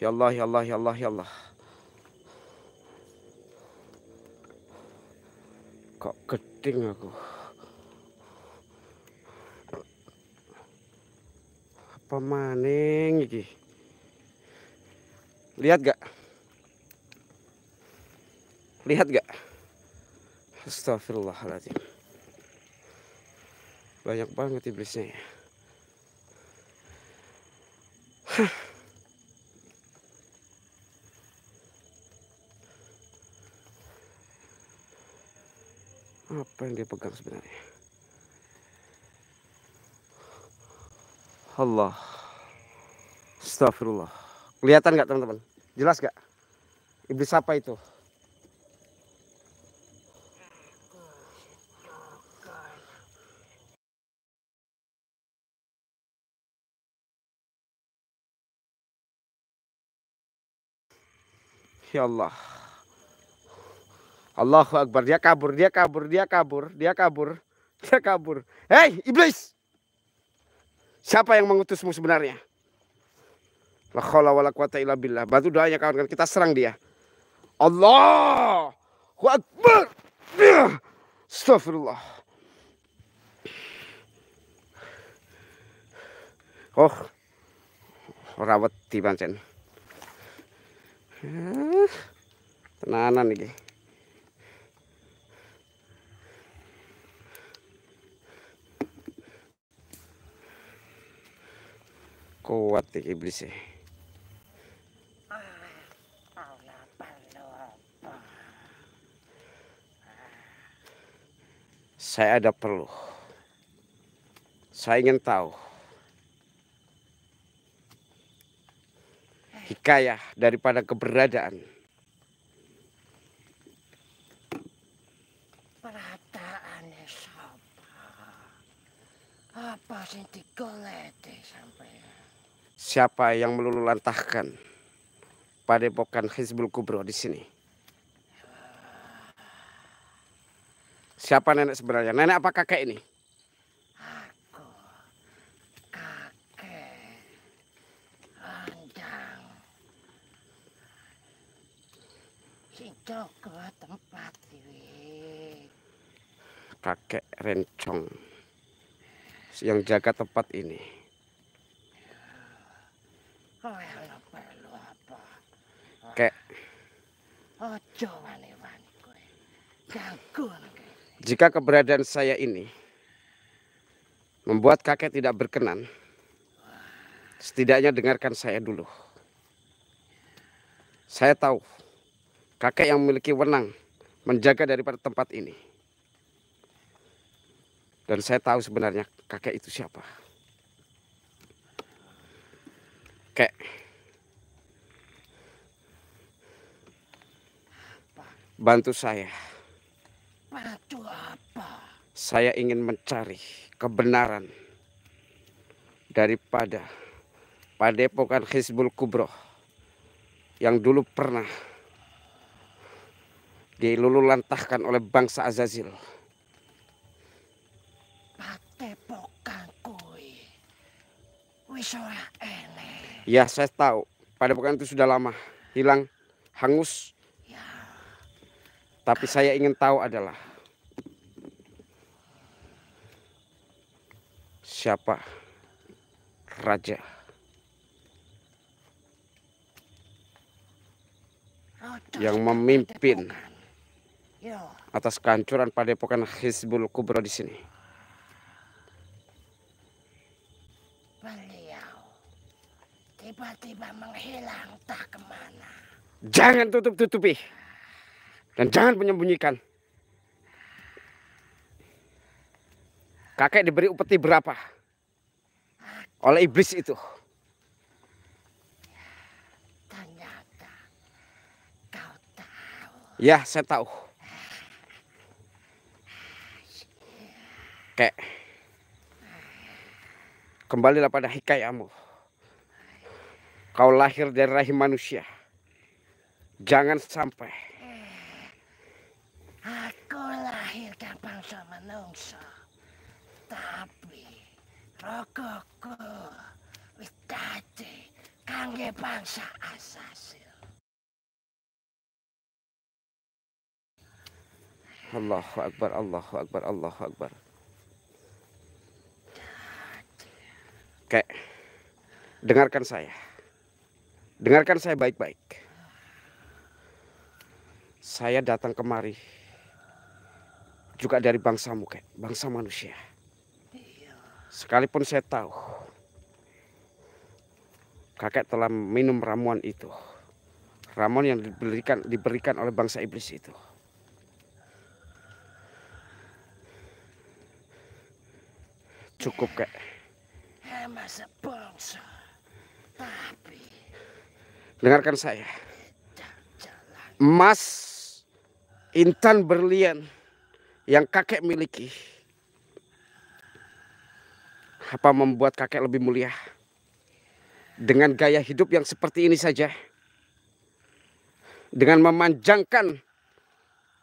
Ya Allah, ya Allah, ya Allah, ya Allah Kok keting aku pemaning iki. Lihat gak? Lihat gak? Astagfirullahaladzim. Banyak banget iblisnya ya. Apa yang dia pegang sebenarnya? Allah. Astagfirullah. Kelihatan nggak teman-teman? Jelas gak? Iblis apa itu? Ya Allah. Allahu Akbar. Dia kabur, dia kabur, dia kabur, dia kabur, dia kabur. Hei, iblis! Siapa yang mengutusmu sebenarnya? La haula wala quwata illa billah. doanya kawan-kawan kita serang dia. Allah! Akbar. Astagfirullah. Oh. Rawat di pancen. Tenanan nih. kuat ya iblis ya saya ada perlu saya ingin tahu hikayah daripada keberadaan perasaan apa sih digoleti sama siapa yang melululantahkan padepokan Hizbul Kubro di sini. Siapa nenek sebenarnya? Nenek apa kakek ini? Aku kakek Ranjang. Si Joko tempat ini. Kakek Rencong yang jaga tempat ini. Ojo wani-wani Jika keberadaan saya ini membuat kakek tidak berkenan, setidaknya dengarkan saya dulu. Saya tahu kakek yang memiliki wenang menjaga daripada tempat ini. Dan saya tahu sebenarnya kakek itu siapa. Kakek Bantu saya. Bantu apa? Saya ingin mencari kebenaran daripada Padepokan Hizbul Kubro yang dulu pernah dilululantahkan oleh bangsa Azazil. Padepokan kui wis ora Ya, saya tahu. Padepokan itu sudah lama hilang, hangus, tapi saya ingin tahu adalah siapa raja. yang memimpin atas kehancuran padepokan Hizbul Kubro di sini. Beliau tiba-tiba menghilang tak kemana. Jangan tutup-tutupi. Dan jangan menyembunyikan. Kakek diberi upeti berapa? Oleh iblis itu. Ternyata kau tahu. Ya, saya tahu. Kek. Kembalilah pada hikayamu. Kau lahir dari rahim manusia. Jangan sampai Koko witati kangge bangsa asasil. Allahu Akbar, Allahu Akbar, Allahu Akbar. Kek, dengarkan saya. Dengarkan saya baik-baik. Saya datang kemari juga dari bangsamu, Kek, bangsa manusia. Sekalipun saya tahu kakek telah minum ramuan itu. Ramuan yang diberikan diberikan oleh bangsa iblis itu. Cukup kek. dengarkan saya. Emas intan berlian yang kakek miliki apa membuat kakek lebih mulia? Dengan gaya hidup yang seperti ini saja. Dengan memanjangkan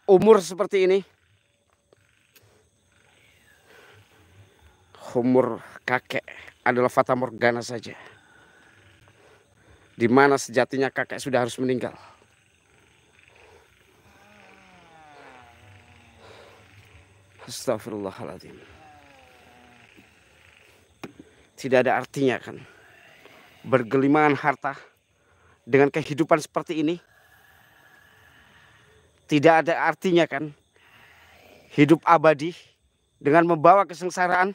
umur seperti ini. Umur kakek adalah fata morgana saja. Di mana sejatinya kakek sudah harus meninggal. Astaghfirullahaladzim tidak ada artinya kan. Bergelimangan harta dengan kehidupan seperti ini tidak ada artinya kan. Hidup abadi dengan membawa kesengsaraan.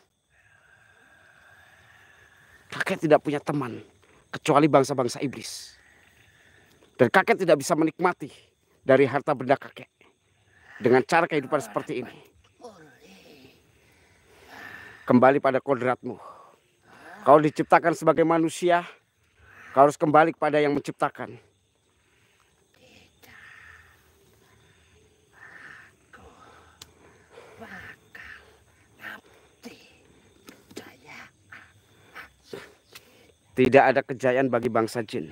Kakek tidak punya teman kecuali bangsa-bangsa iblis. Dan kakek tidak bisa menikmati dari harta benda kakek dengan cara kehidupan seperti ini. Kembali pada kodratmu. Kau diciptakan sebagai manusia, kau harus kembali kepada yang menciptakan. Tidak ada kejayaan bagi bangsa jin.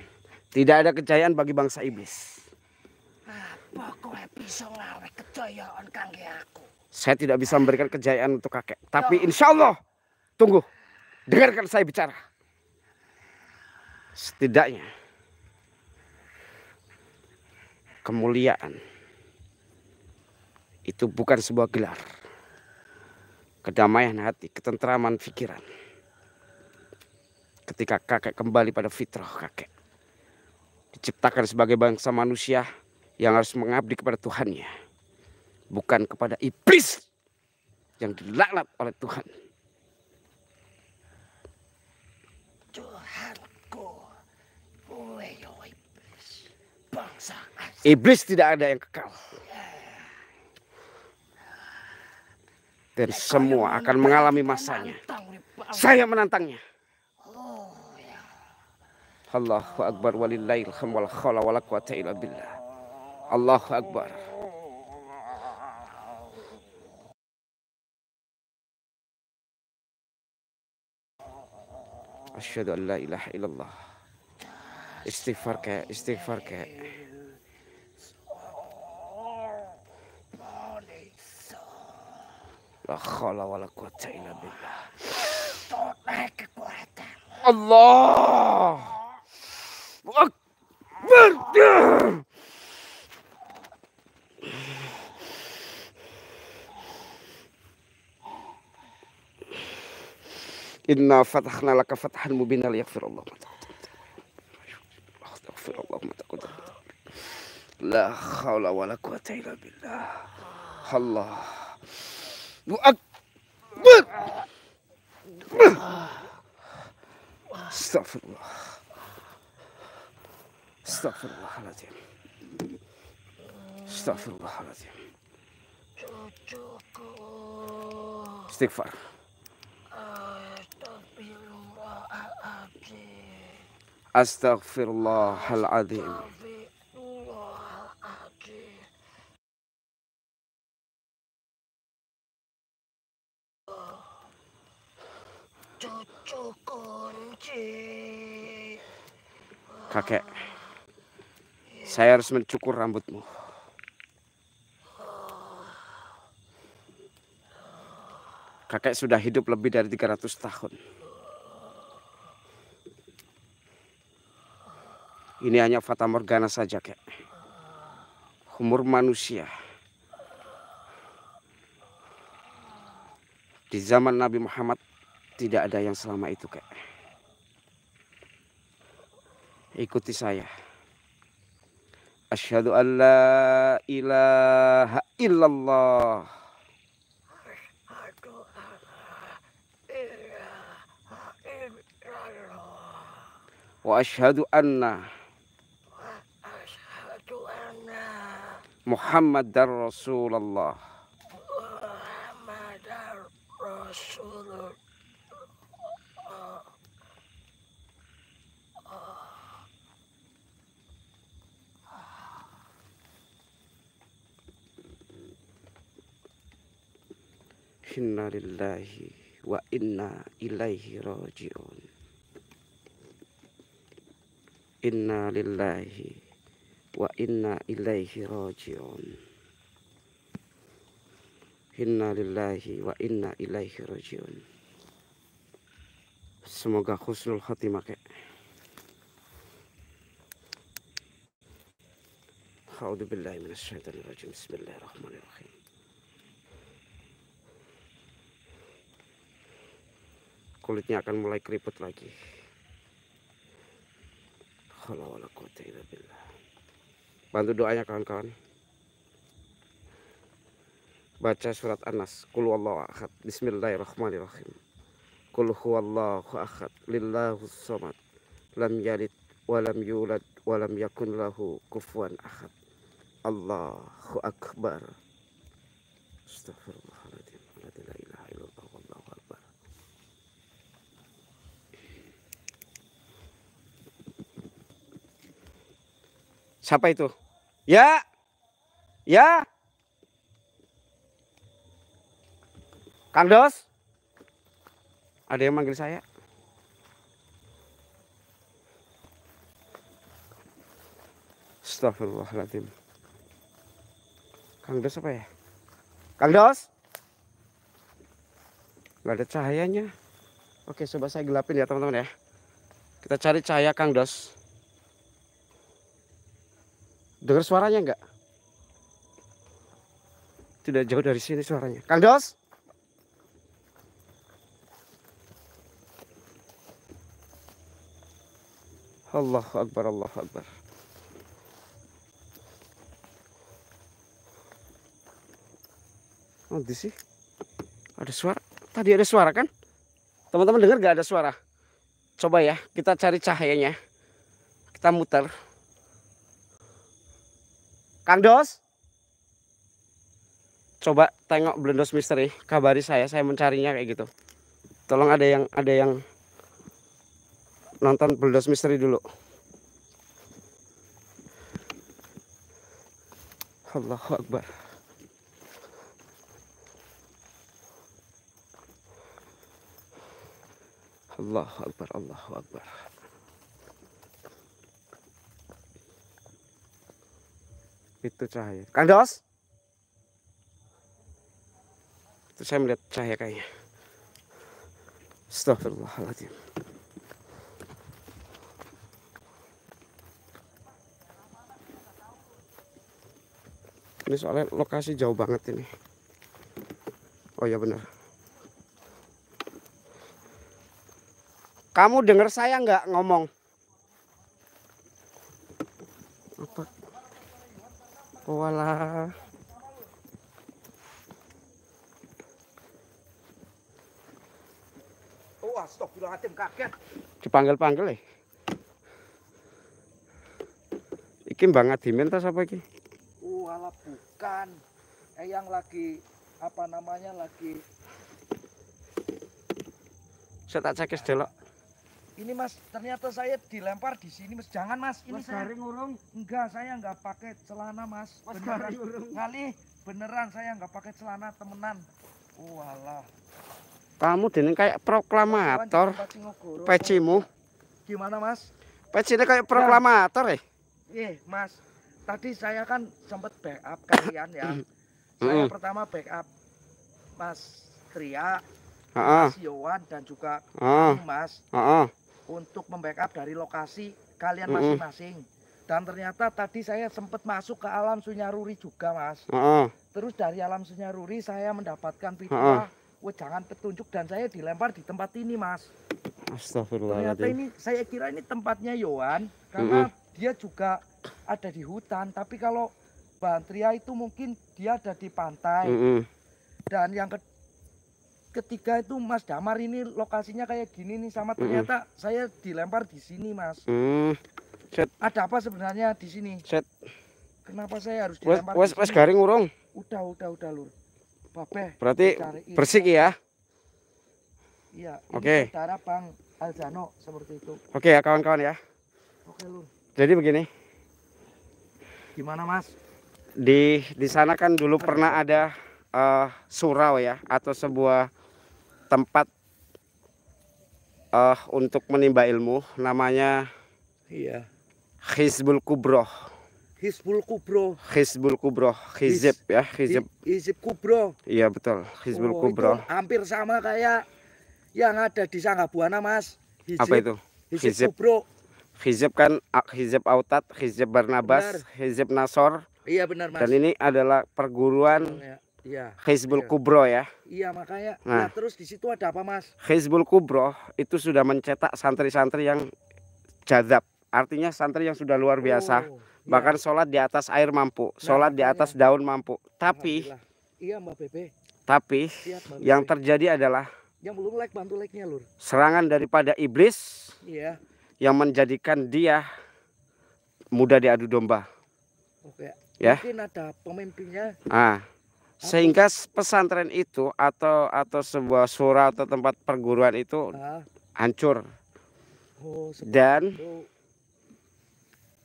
Tidak ada kejayaan bagi bangsa iblis. Apa bisa kejayaan kangge aku? Saya tidak bisa memberikan kejayaan untuk kakek, tapi insya Allah, tunggu. Dengarkan saya bicara. Setidaknya kemuliaan itu bukan sebuah gelar. Kedamaian hati, ketentraman pikiran. Ketika kakek kembali pada fitrah kakek. Diciptakan sebagai bangsa manusia yang harus mengabdi kepada Tuhannya. Bukan kepada iblis yang dilaknat oleh Tuhan. Iblis tidak ada yang kekal. Dan semua akan mengalami masanya. Saya menantangnya. Oh, ya. Allahu Akbar walillahil hamd wal khawla quwata illa billah. Allahu Akbar. Asyhadu an la ilaha illallah. Istighfar kayak, istighfar kayak. لا حول ولا قوة إلا بالله الله أكبر إنا فتحنا لك فتحا مبينا ليغفر الله ما تقدر يغفر الله ما تقدر لا حول ولا قوة إلا بالله الله أكبر استغفر الله استغفر الله العظيم استغفر الله العظيم استغفر استغفر الله العظيم cucu kunci. Kakek, saya harus mencukur rambutmu. Kakek sudah hidup lebih dari 300 tahun. Ini hanya fata morgana saja, Kek. Umur manusia. Di zaman Nabi Muhammad tidak ada yang selama itu kek ikuti saya asyhadu an la ilaha illallah wa asyhadu anna Muhammad dan Rasulullah. Muhammad dan Rasulullah. inna lillahi wa inna ilaihi raji'un inna lillahi wa inna ilaihi raji'un inna lillahi wa inna ilaihi raji'un semoga khusnul khatimah kek أعوذ بالله من الشيطان الرجيم بسم الله الرحمن الرحيم kulitnya akan mulai keriput lagi bantu doanya kawan-kawan baca surat Anas Qul huwallahu ahad Bismillahirrahmanirrahim Qul huwallahu ahad Lillahus samad Lam yalid Walam yulad Walam yakun lahu Kufuan ahad Allahu akbar Astagfirullah Siapa itu? Ya. Ya. Kang Dos. Ada yang manggil saya? Astagfirullahaladzim. Kang Dos apa ya? Kang Dos? Gak ada cahayanya. Oke, coba saya gelapin ya teman-teman ya. Kita cari cahaya Kang Dos. Dengar suaranya enggak? Tidak jauh dari sini suaranya. Kang Dos? Allah Akbar, Allah Akbar. Oh, di sih. Ada suara. Tadi ada suara kan? Teman-teman dengar gak ada suara? Coba ya, kita cari cahayanya. Kita muter. Kang Dos. Coba tengok Blendos Misteri, kabari saya, saya mencarinya kayak gitu. Tolong ada yang ada yang nonton Blendos Misteri dulu. Allahu Akbar. Allahu Akbar, Allahu Akbar. Itu cahaya. Kang Dos? Itu saya melihat cahaya kayaknya. Astagfirullahaladzim. Ini soalnya lokasi jauh banget ini. Oh ya benar. Kamu dengar saya nggak ngomong? kaget. Dipanggil-panggil eh. Iki Mbak diminta tas apa iki? Walah uh, bukan. Eyang eh, lagi apa namanya lagi saya tak cek delok. Ini Mas, ternyata saya dilempar di sini Mas. Jangan Mas, ini mas saya. garing urung. Enggak, saya enggak pakai celana Mas. Mas beneran. urung. Kali beneran saya enggak pakai celana temenan. Walah. Uh, kamu dengan kayak proklamator. Pecimu. Gimana, Mas? ini kayak ya. proklamator, eh. Iya, Mas. Tadi saya kan sempat backup kalian ya. saya pertama backup Mas -uh. Mas Yowan dan juga Mas. Untuk membackup dari lokasi kalian masing-masing. Dan ternyata tadi saya sempat masuk ke alam Sunyaruri juga, Mas. Terus dari alam Sunyaruri saya mendapatkan pita wah jangan petunjuk dan saya dilempar di tempat ini mas Astagfirullah. ternyata ini saya kira ini tempatnya Yohan karena mm -hmm. dia juga ada di hutan tapi kalau Bantria itu mungkin dia ada di pantai mm -hmm. dan yang ke ketiga itu Mas Damar ini lokasinya kayak gini nih sama ternyata mm -hmm. saya dilempar di sini Mas mm. Set. ada apa sebenarnya di sini Set. kenapa saya harus dilempar wes wes garing urung udah udah udah lur Babe. Berarti bersih ya? Iya. Oke. Okay. bang Aljano seperti itu. Oke ya kawan-kawan ya. Oke Lur. Jadi begini. Gimana Mas? Di di sana kan dulu pernah ada uh, surau ya atau sebuah tempat uh, untuk menimba ilmu namanya iya Hizbul Kubroh Hizbul Kubro. Hizbul Kubro, Hizib ya, Hizib. Hizib Kubro. Iya betul, Hizbul oh, Kubro. hampir sama kayak yang ada di Sanggabuana, Mas. Hizib. Apa itu? Hizib, Kubro. Hizib kan Hizib Autat, Hizib Barnabas, benar. Hizib Nasor. Iya benar, Mas. Dan ini adalah perguruan ya, iya, Hizbul iya. Kubro ya. Iya, makanya. Nah, nah terus di situ ada apa, Mas? Hizbul Kubro itu sudah mencetak santri-santri yang jadab. Artinya santri yang sudah luar biasa. Oh bahkan sholat di atas air mampu nah, sholat di iya. atas daun mampu tapi iya mbak Pepe tapi iya, yang terjadi adalah serangan daripada iblis iya. yang menjadikan dia mudah diadu domba ya mungkin ada pemimpinnya ah sehingga pesantren itu atau atau sebuah surau atau tempat perguruan itu ah. hancur oh, dan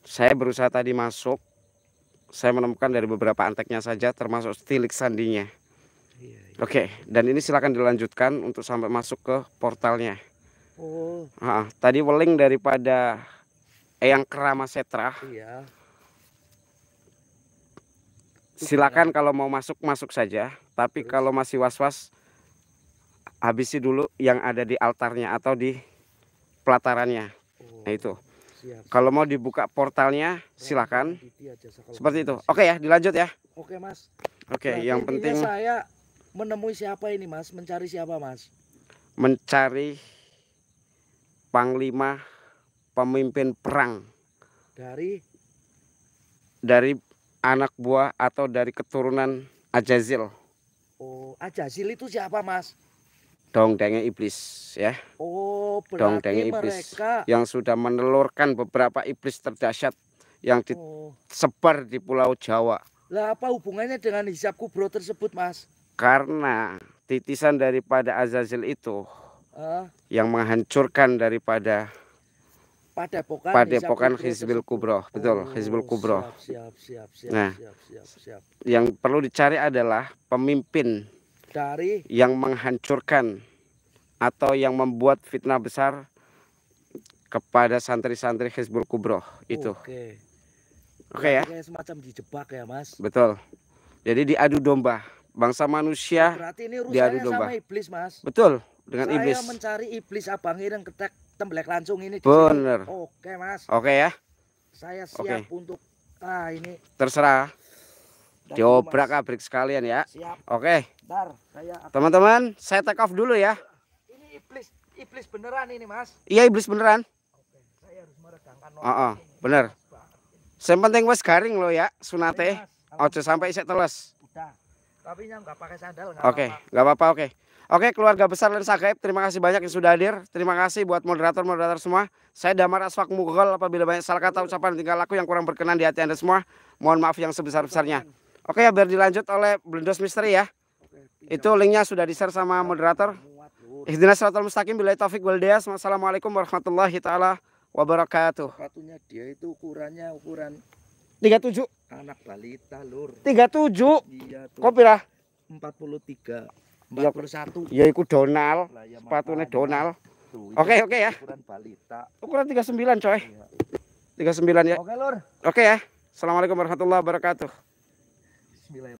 saya berusaha tadi masuk, saya menemukan dari beberapa anteknya saja termasuk stilik sandinya. Iya, iya. Oke, dan ini silakan dilanjutkan untuk sampai masuk ke portalnya. Oh. Nah, tadi weling daripada Eyang Kerama Setra. Iya. Silakan kalau mau masuk masuk saja, tapi Terus. kalau masih was-was habisi dulu yang ada di altarnya atau di pelatarannya. Oh. Nah itu. Kalau mau dibuka portalnya nah, silakan. Seperti itu. Oke ya, dilanjut ya. Oke, Mas. Oke, Berarti nah, yang penting saya menemui siapa ini, Mas? Mencari siapa, Mas? Mencari panglima pemimpin perang dari dari anak buah atau dari keturunan Ajazil. Oh, Ajazil itu siapa, Mas? dongdengnya iblis ya. Oh, dongdengnya iblis mereka... yang sudah menelurkan beberapa iblis terdahsyat yang disebar oh. di Pulau Jawa. Lah apa hubungannya dengan hisap kubro tersebut, Mas? Karena titisan daripada Azazil itu uh, yang menghancurkan daripada pada Padepokan Hizbil Kubro, betul, oh, Hizbil Kubro. Siap, siap, siap, siap, nah, siap, siap, siap. Yang perlu dicari adalah pemimpin dari yang menghancurkan atau yang membuat fitnah besar kepada santri-santri Hizbul Kubro itu. Oke. Oke ya. Kayak semacam dijebak ya, Mas. Betul. Jadi diadu domba bangsa manusia oh, Berarti ini diadu domba. Sama iblis, Mas. Betul, dengan Saya iblis. Saya mencari iblis abang yang ketek tembelak langsung ini. Bener. Oke, Mas. Oke ya. Saya siap Oke. untuk ah ini. Terserah diobrak abrik sekalian ya. Siap. Oke saya Teman-teman, saya take off dulu ya. Ini iblis, iblis beneran ini, Mas. Iya, iblis beneran. Oke, saya harus oh, bener. Yang penting wes garing lo ya, sunate. Ojo sampai isek teles. Tapi nggak pakai sandal Oke, nggak apa-apa, oke. Oke, keluarga besar Lensa Gaib, terima kasih banyak yang sudah hadir. Terima kasih buat moderator-moderator semua. Saya Damar Aswak Mughal, apabila banyak salah kata ucapan tinggal laku yang kurang berkenan di hati Anda semua, mohon maaf yang sebesar-besarnya. Oke, ya biar dilanjut oleh Blendos Misteri ya. Itu linknya sudah di-share sama moderator. Ihdinas siratal mustaqim bila taufik wal Assalamualaikum Wassalamualaikum warahmatullahi taala wabarakatuh. Sepatunya dia itu ukurannya ukuran 37 anak balita, Lur. 37. Iya, Kopi lah. 43. 41. Iya. Ya iku Donal. Lah, ya, Sepatunya Donal. Oke, oke okay, ya. Ukuran balita. Ukuran 39, coy. Iya. 39 ya. Oke, Lur. Oke ya. Assalamualaikum warahmatullahi wabarakatuh. Bismillahirrahmanirrahim.